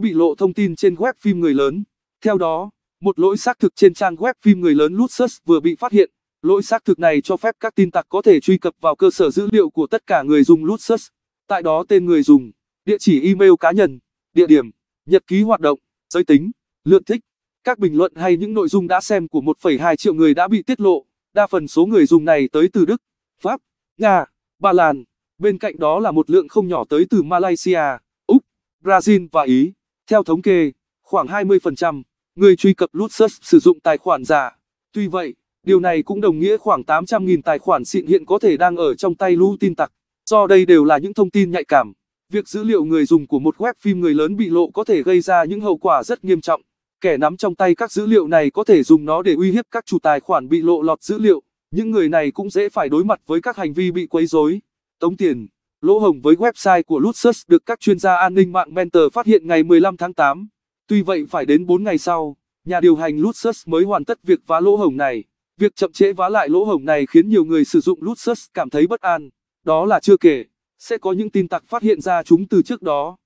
bị lộ thông tin trên web phim người lớn. Theo đó, một lỗi xác thực trên trang web phim người lớn Luxus vừa bị phát hiện. Lỗi xác thực này cho phép các tin tặc có thể truy cập vào cơ sở dữ liệu của tất cả người dùng Luxus. Tại đó tên người dùng, địa chỉ email cá nhân, địa điểm, nhật ký hoạt động, giới tính, lượt thích, các bình luận hay những nội dung đã xem của 1,2 triệu người đã bị tiết lộ. Đa phần số người dùng này tới từ Đức, Pháp, Nga, Ba Lan. Bên cạnh đó là một lượng không nhỏ tới từ Malaysia, Úc, Brazil và Ý. Theo thống kê, khoảng 20% người truy cập Luxus sử dụng tài khoản giả. Tuy vậy, điều này cũng đồng nghĩa khoảng 800.000 tài khoản xịn hiện có thể đang ở trong tay lũ tin tặc. Do đây đều là những thông tin nhạy cảm. Việc dữ liệu người dùng của một web phim người lớn bị lộ có thể gây ra những hậu quả rất nghiêm trọng. Kẻ nắm trong tay các dữ liệu này có thể dùng nó để uy hiếp các chủ tài khoản bị lộ lọt dữ liệu. Những người này cũng dễ phải đối mặt với các hành vi bị quấy rối, tống tiền. Lỗ hồng với website của Luxus được các chuyên gia an ninh mạng Mentor phát hiện ngày 15 tháng 8. Tuy vậy phải đến 4 ngày sau, nhà điều hành Luxus mới hoàn tất việc vá lỗ hồng này. Việc chậm trễ vá lại lỗ hồng này khiến nhiều người sử dụng Luxus cảm thấy bất an. Đó là chưa kể, sẽ có những tin tặc phát hiện ra chúng từ trước đó.